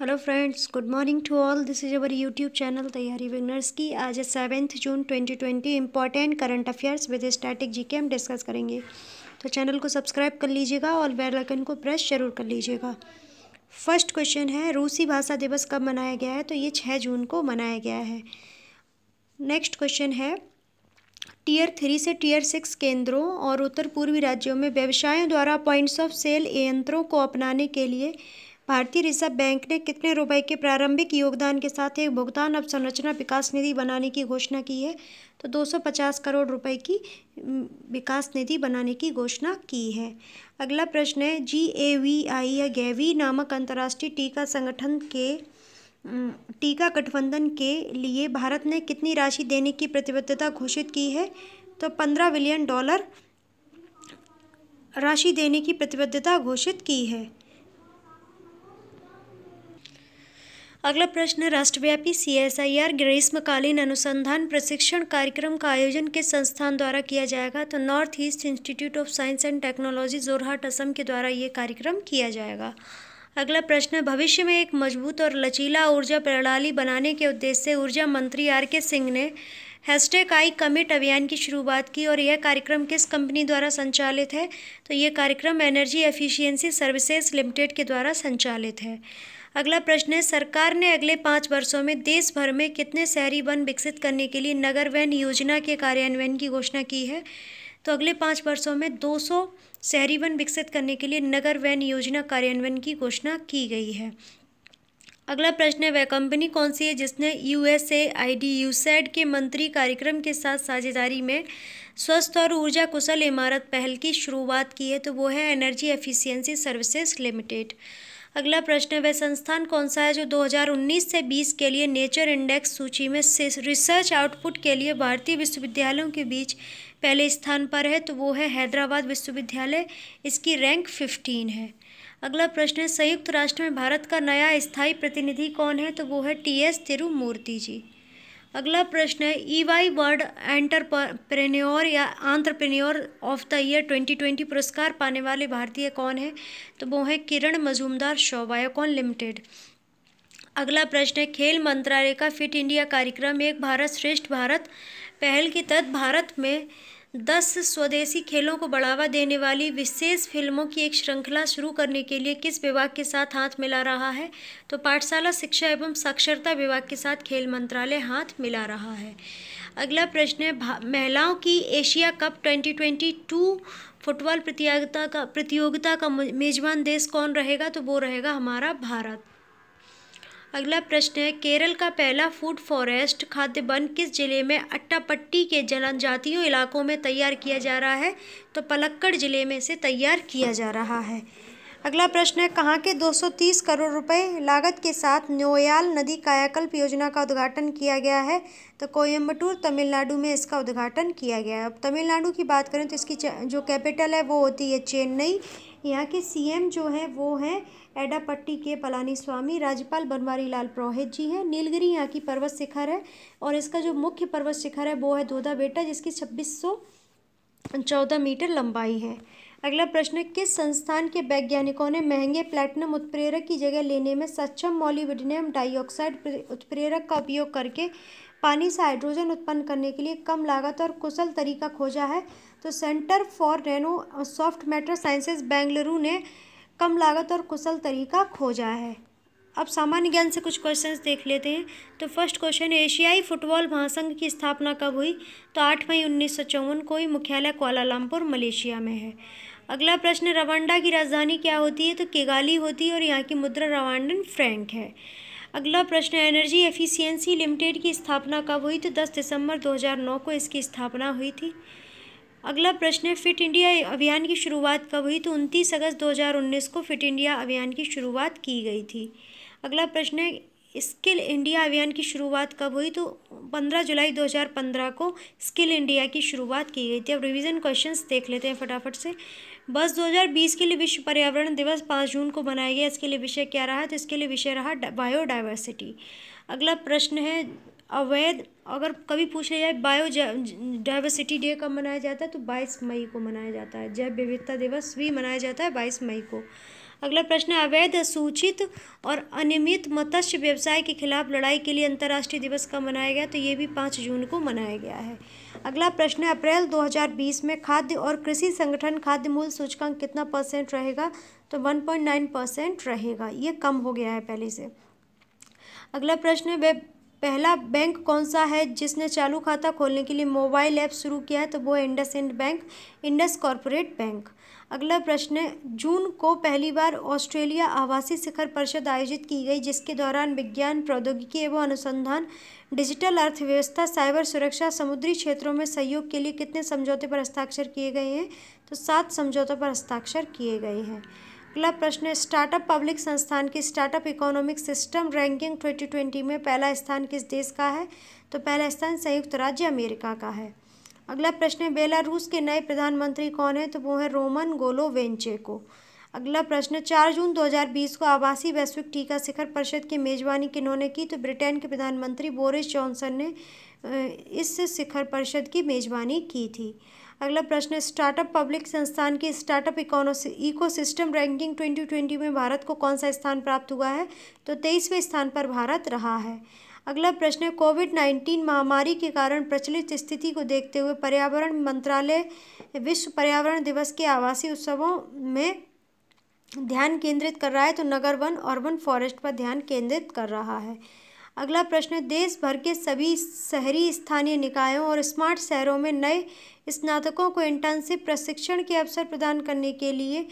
hello friends good morning to all this is our YouTube channel तैयारी Beginners की आज seventh June 2020 important current affairs with static GK हम discuss करेंगे तो channel को subscribe कर लीजिएगा और बेल आइकन को प्रेस जरूर कर लीजिएगा फर्स्ट क्वेश्चन है रूसी भाषा दिवस कब मनाया गया है तो ये छः जून को मनाया गया है नेक्स्ट क्वेश्चन है टीयर थ्री से टीयर सिक्स केंद्रों और उत्तर पूर्वी राज्यों में व्यवसायों द्वारा पॉइंट्स ऑफ सेल यंत्रों को अपनाने के लिए भारतीय रिजर्व बैंक ने कितने रुपए के प्रारंभिक योगदान के साथ एक भुगतान अवसंरचना विकास निधि बनाने की घोषणा की है तो 250 करोड़ रुपए की विकास निधि बनाने की घोषणा की है अगला प्रश्न है जी ए वी आई या गैवी नामक अंतर्राष्ट्रीय टीका संगठन के टीका गठबंधन के लिए भारत ने कितनी राशि देने की प्रतिबद्धता घोषित की है तो पंद्रह बिलियन डॉलर राशि देने की प्रतिबद्धता घोषित की है अगला प्रश्न राष्ट्रव्यापी सी एस आई आर ग्रीष्मकालीन अनुसंधान प्रशिक्षण कार्यक्रम का आयोजन किस संस्थान द्वारा किया जाएगा तो North East Institute of Science and Technology Jorhat Assam के द्वारा ये कार्यक्रम किया जाएगा अगला प्रश्न भविष्य में एक मजबूत और लचीला ऊर्जा प्रणाली बनाने के उद्देश्य से ऊर्जा मंत्री आर के सिंह ने हैशटैग आई कमिट अभियान की शुरुआत की और यह कार्यक्रम किस कंपनी द्वारा संचालित है तो यह कार्यक्रम एनर्जी एफिशिएंसी सर्विसेज लिमिटेड के द्वारा संचालित है अगला प्रश्न है सरकार ने अगले पाँच वर्षों में देश भर में कितने शहरी वन विकसित करने के लिए नगर वैन योजना के कार्यान्वयन की घोषणा की है तो अगले पाँच वर्षों में 200 शहरी वन विकसित करने के लिए नगर वैन योजना कार्यान्वयन की घोषणा की गई है अगला प्रश्न है वह कंपनी कौन सी है जिसने U S A I D USAID के मंत्री कार्यक्रम के साथ साझेदारी में स्वस्थ और ऊर्जा कुशल इमारत पहल की शुरुआत की है तो वो है एनर्जी एफिशिएंसी सर्विसेज लिमिटेड अगला प्रश्न है वह संस्थान कौन सा है जो 2019 से 20 के लिए नेचर इंडेक्स सूची में रिसर्च आउटपुट के लिए भारतीय विश्वविद्यालयों के बीच पहले स्थान पर है तो वो है हैदराबाद विश्वविद्यालय इसकी रैंक फिफ्टीन है अगला प्रश्न है संयुक्त राष्ट्र में भारत का नया स्थायी प्रतिनिधि कौन है तो वो है टी एस तिरुमूर्ति जी अगला प्रश्न है ई वाई वर्ड एंटरप्रेन्योर या आंट्रप्रेन्योर ऑफ द ईयर 2020 पुरस्कार पाने वाले भारतीय कौन है तो वो है किरण मजूमदार शो बायोकॉन लिमिटेड अगला प्रश्न है खेल मंत्रालय का फिट इंडिया कार्यक्रम एक भारत श्रेष्ठ भारत पहल के तहत भारत में दस स्वदेशी खेलों को बढ़ावा देने वाली विशेष फिल्मों की एक श्रृंखला शुरू करने के लिए किस विभाग के साथ हाथ मिला रहा है तो पाठशाला शिक्षा एवं साक्षरता विभाग के साथ खेल मंत्रालय हाथ मिला रहा है अगला प्रश्न है महिलाओं की एशिया कप 2022 फुटबॉल प्रतियोगिता का प्रतियोगिता का मेजबान देश कौन रहेगा तो वो रहेगा हमारा भारत अगला प्रश्न है केरल का पहला फूड फॉरेस्ट खाद्य वन किस जिले में अट्टापट्टी के जनजातियों इलाकों में तैयार किया जा रहा है तो पलक्कड़ जिले में से तैयार किया जा रहा है अगला प्रश्न है कहाँ के 230 करोड़ रुपए लागत के साथ नोयाल नदी कायाकल्प योजना का उद्घाटन किया गया है तो कोयम्बटूर तमिलनाडु में इसका उद्घाटन किया गया है अब तमिलनाडु की बात करें तो इसकी जो कैपिटल है वो होती है चेन्नई यहाँ के सीएम जो है वो हैं एडापट्टी के पलानी स्वामी राज्यपाल बनवारी लाल पुरोहित जी हैं नीलगिरी यहाँ की पर्वत शिखर है और इसका जो मुख्य पर्वत शिखर है वो है दोदा बेटा जिसकी छब्बीस चौदह मीटर लंबाई है अगला प्रश्न किस संस्थान के वैज्ञानिकों ने महंगे प्लेटिनम उत्प्रेरक की जगह लेने में सक्षम मॉलिविडनियम डाइऑक्साइड उत्प्रेरक का उपयोग करके पानी से हाइड्रोजन उत्पन्न करने के लिए कम लागत और कुशल तरीका खोजा है तो Centre for Nano Soft Matter Sciences Bengaluru ने कम लागत और कुशल तरीका खोजा है अब सामान्य ज्ञान से कुछ क्वेश्चंस देख लेते हैं तो फर्स्ट क्वेश्चन एशियाई फुटबॉल महासंघ की स्थापना कब हुई तो आठ मई उन्नीस सौ को ही मुख्यालय कोलालमपुर मलेशिया में है अगला प्रश्न रवांडा की राजधानी क्या होती है तो केगाली होती है और यहाँ की मुद्रा रवांडन फ्रैंक है अगला प्रश्न एनर्जी एफिशियंसी लिमिटेड की स्थापना कब हुई तो दस दिसंबर दो को इसकी स्थापना हुई थी अगला प्रश्न है फिट इंडिया अभियान की शुरुआत कब हुई तो 29 अगस्त 2019 को फिट इंडिया अभियान की शुरुआत की गई थी अगला प्रश्न है स्किल इंडिया अभियान की शुरुआत कब हुई तो 15 जुलाई 2015 को स्किल इंडिया की शुरुआत की गई थी अब रिवीजन क्वेश्चंस देख लेते हैं फटाफट से बस 2020 के लिए विश्व पर्यावरण दिवस 5 जून को मनाया गया इसके लिए विषय क्या रहा तो इसके लिए विषय रहा बायोडाइवर्सिटी अगला प्रश्न है अवैध अगर कभी पूछ लिया जाए बायो डाइवर्सिटी डे कब मनाया जाता है तो बाईस मई को मनाया जाता है जैव विविधता दिवस भी मनाया जाता है बाईस मई को अगला प्रश्न है अवैध सूचित और अनियमित मत्स्य व्यवसाय के खिलाफ लड़ाई के लिए अंतर्राष्ट्रीय दिवस कब मनाया गया तो ये भी पाँच जून को मनाया गया है अगला प्रश्न है अप्रैल 2020 में खाद्य और कृषि संगठन खाद्य मूल्य सूचकांक कितना परसेंट रहेगा तो 1.9 परसेंट रहेगा ये कम हो गया है पहले से अगला प्रश्न है वे पहला बैंक कौन सा है जिसने चालू खाता खोलने के लिए मोबाइल ऐप शुरू किया है तो वो है IndusInd Bank Indus Corporate Bank अगला प्रश्न जून को पहली बार ऑस्ट्रेलिया आवासीय शिखर परिषद आयोजित की गई जिसके दौरान विज्ञान प्रौद्योगिकी एवं अनुसंधान डिजिटल अर्थव्यवस्था साइबर सुरक्षा समुद्री क्षेत्रों में सहयोग के लिए कितने समझौते पर हस्ताक्षर किए गए हैं तो सात समझौतों पर हस्ताक्षर किए गए हैं अगला प्रश्न स्टार्टअप पब्लिक संस्थान की startup economic system ranking twenty में पहला स्थान किस देश का है तो पहला स्थान संयुक्त राज्य अमेरिका का है अगला प्रश्न है बेलारूस के नए प्रधानमंत्री कौन है तो वो है रोमन गोलोवेंचेको अगला प्रश्न चार जून 2020 को आवासीय वैश्विक टीका शिखर परिषद की मेजबानी किन्होंने की तो ब्रिटेन के प्रधानमंत्री बोरिस जॉनसन ने इस शिखर परिषद की मेजबानी की थी अगला प्रश्न स्टार्टअप पब्लिक संस्थान की स्टार्टअप इको सिस्टम रैंकिंग 2020 में भारत को कौन सा स्थान प्राप्त हुआ है तो तेईसवें स्थान पर भारत रहा है अगला प्रश्न है कोविड नाइन्टीन महामारी के कारण प्रचलित स्थिति को देखते हुए पर्यावरण मंत्रालय विश्व पर्यावरण दिवस के आवासीय उत्सवों में ध्यान केंद्रित कर रहा है तो नगर वन और वन फॉरेस्ट पर ध्यान केंद्रित कर रहा है अगला प्रश्न देश भर के सभी शहरी स्थानीय निकायों और स्मार्ट शहरों में नए स्नातकों को इंटर्नशिप प्रशिक्षण के अवसर प्रदान करने के लिए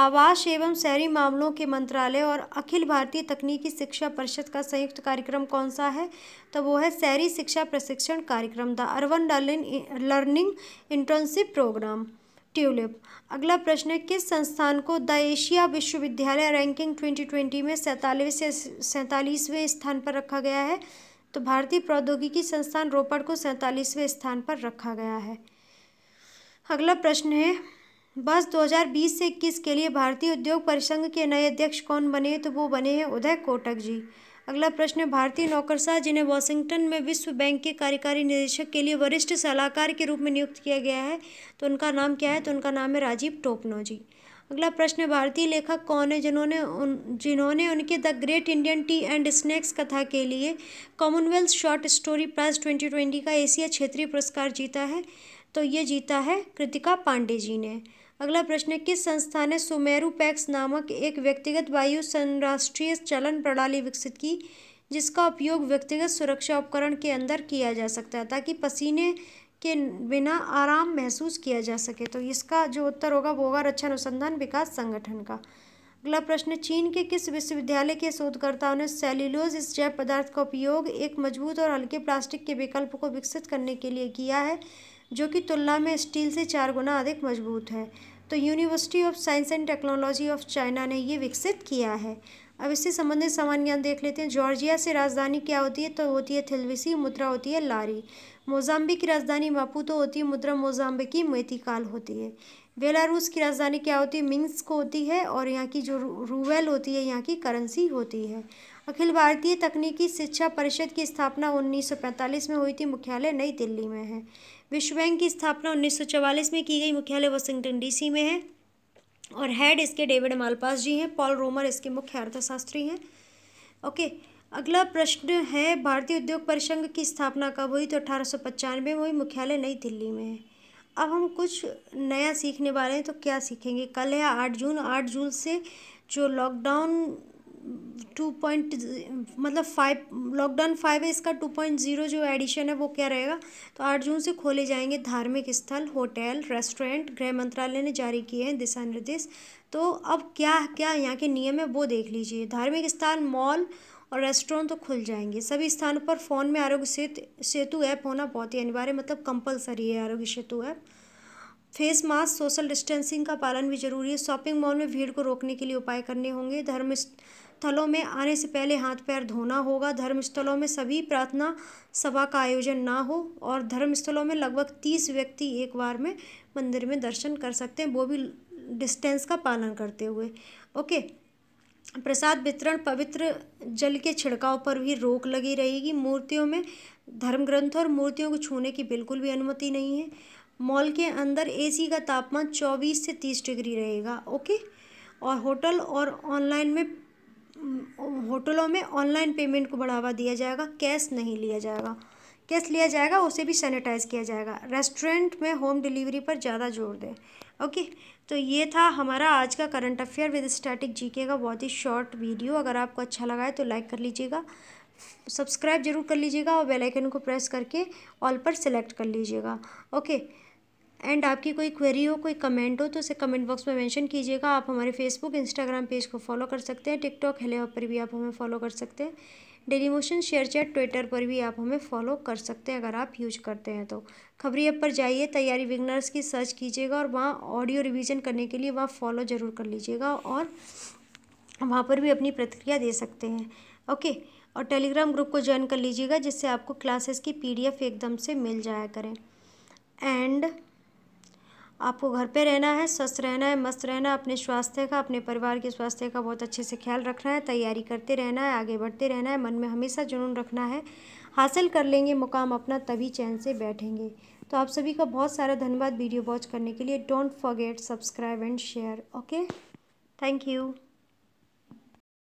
आवास एवं शहरी मामलों के मंत्रालय और अखिल भारतीय तकनीकी शिक्षा परिषद का संयुक्त कार्यक्रम कौन सा है तो वो है शहरी शिक्षा प्रशिक्षण कार्यक्रम the urban learning internship program TULIP अगला प्रश्न है किस संस्थान को द एशिया विश्वविद्यालय रैंकिंग 2020 में सैंतालीस से सैंतालीसवें स्थान पर रखा गया है तो भारतीय प्रौद्योगिकी संस्थान रोपड़ को सैंतालीसवें स्थान पर रखा गया है अगला प्रश्न है बस 2020 से इक्कीस के लिए भारतीय उद्योग परिसंघ के नए अध्यक्ष कौन बने तो वो बने हैं उदय कोटक जी अगला प्रश्न है भारतीय नौकरशाह जिन्हें वॉशिंगटन में विश्व बैंक के कार्यकारी निदेशक के लिए वरिष्ठ सलाहकार के रूप में नियुक्त किया गया है तो उनका नाम क्या है तो उनका नाम है राजीव टोपनो जी अगला प्रश्न भारतीय लेखक कौन है जिन्होंने उन जिन्होंने उनके the great Indian tea and snacks कथा के लिए Commonwealth short story prize twenty twenty का एशिया क्षेत्रीय पुरस्कार जीता है तो ये जीता है कृतिका पांडे जी ने अगला प्रश्न है किस संस्था ने सुमेरु पैक्स नामक एक व्यक्तिगत वायु संराष्ट्रीय चलन प्रणाली विकसित की जिसका उपयोग व्यक्तिगत सुरक्षा उपकरण के अंदर किया जा सकता है ताकि पसीने के बिना आराम महसूस किया जा सके तो इसका जो उत्तर होगा वो होगा रक्षा अनुसंधान विकास संगठन का अगला प्रश्न चीन के किस विश्वविद्यालय के शोधकर्ताओं ने सेल्यूलोज इस जैव पदार्थ का उपयोग एक मजबूत और हल्के प्लास्टिक के विकल्प को विकसित करने के लिए किया है जो कि तुलना में स्टील से चार गुना अधिक मजबूत है तो University of Science and Technology of China ने ये विकसित किया है अब इससे संबंधित सामान्य ज्ञान देख लेते हैं जॉर्जिया से राजधानी क्या होती है तो होती है थिलविसी मुद्रा होती है लारी मोजाम्बिक की राजधानी मापू तो होती है मुद्रा मोजाम्बिक की मेतिकाल होती है बेलारूस की राजधानी क्या होती है मिंग्स को होती है और यहाँ की जो रूवेल होती है यहाँ की करेंसी होती है अखिल भारतीय तकनीकी शिक्षा परिषद की स्थापना 1945 में हुई थी मुख्यालय नई दिल्ली में है विश्व बैंक की स्थापना 1944 में की गई मुख्यालय वाशिंगटन डीसी में है और हेड इसके डेविड मालपास जी हैं पॉल रोमर इसके मुख्य अर्थशास्त्री हैं ओके अगला प्रश्न है भारतीय उद्योग परिसंघ की स्थापना कब हुई तो अठारह में हुई मुख्यालय नई दिल्ली में है अब हम कुछ नया सीखने वाले हैं तो क्या सीखेंगे कल है आठ जून आठ जून से जो लॉकडाउन टू पॉइंट मतलब फाइव लॉकडाउन फाइव है इसका टू पॉइंट ज़ीरो जो एडिशन है वो क्या रहेगा तो आठ जून से खोले जाएंगे धार्मिक स्थल होटल रेस्टोरेंट गृह मंत्रालय ने जारी किए हैं दिशा निर्देश तो अब क्या क्या यहाँ के नियम है वो देख लीजिए धार्मिक स्थल मॉल और रेस्टोरेंट तो खुल जाएंगे सभी स्थानों पर फ़ोन में आरोग्य सेतु सेतु ऐप होना बहुत ही अनिवार्य मतलब कंपलसरी है Aarogya Setu app face mask social distancing का पालन भी जरूरी है शॉपिंग मॉल में भीड़ को रोकने के लिए उपाय करने होंगे धर्म स्थलों में आने से पहले हाथ पैर धोना होगा धर्मस्थलों में सभी प्रार्थना सभा का आयोजन ना हो और धर्मस्थलों में लगभग तीस व्यक्ति एक बार में मंदिर में दर्शन कर सकते हैं वो भी डिस्टेंस का पालन करते हुए ओके प्रसाद वितरण पवित्र जल के छिड़काव पर भी रोक लगी रहेगी मूर्तियों में धर्म ग्रंथों और मूर्तियों को छूने की बिल्कुल भी अनुमति नहीं है मॉल के अंदर एसी का तापमान 24 से 30 डिग्री रहेगा ओके और होटल और ऑनलाइन में होटलों में ऑनलाइन पेमेंट को बढ़ावा दिया जाएगा कैश नहीं लिया जाएगा कैश लिया जाएगा उसे भी सैनिटाइज किया जाएगा रेस्टोरेंट में होम डिलीवरी पर ज़्यादा जोर दें ओके तो ये था हमारा आज का current affair with static GK का बहुत ही शॉर्ट वीडियो अगर आपको अच्छा लगा है तो लाइक कर लीजिएगा सब्सक्राइब जरूर कर लीजिएगा और बेलाइकन को प्रेस करके ऑल पर सेलेक्ट कर लीजिएगा ओके एंड आपकी कोई क्वेरी हो कोई कमेंट हो तो उसे कमेंट बॉक्स में मेंशन कीजिएगा आप हमारे फेसबुक इंस्टाग्राम पेज को फॉलो कर सकते हैं टिकटॉक हेले पर भी आप हमें फॉलो कर सकते हैं Dailymotion ShareChat Twitter पर भी आप हमें फॉलो कर सकते हैं अगर आप यूज करते हैं तो खबरी ऐप पर जाइए तैयारी विगनर्स की सर्च कीजिएगा और वहाँ ऑडियो रिविज़न करने के लिए वहाँ फॉलो ज़रूर कर लीजिएगा और वहाँ पर भी अपनी प्रतिक्रिया दे सकते हैं ओके और टेलीग्राम ग्रुप को ज्वाइन कर लीजिएगा जिससे आपको क्लासेस की पीडीएफ एकदम से मिल जाया करें एंड आपको घर पे रहना है स्वस्थ रहना है मस्त रहना अपने स्वास्थ्य का अपने परिवार के स्वास्थ्य का बहुत अच्छे से ख्याल रखना है तैयारी करते रहना है आगे बढ़ते रहना है मन में हमेशा जुनून रखना है हासिल कर लेंगे मुकाम अपना तभी चैन से बैठेंगे तो आप सभी का बहुत सारा धन्यवाद वीडियो वॉच करने के लिए don't forget subscribe and share okay thank you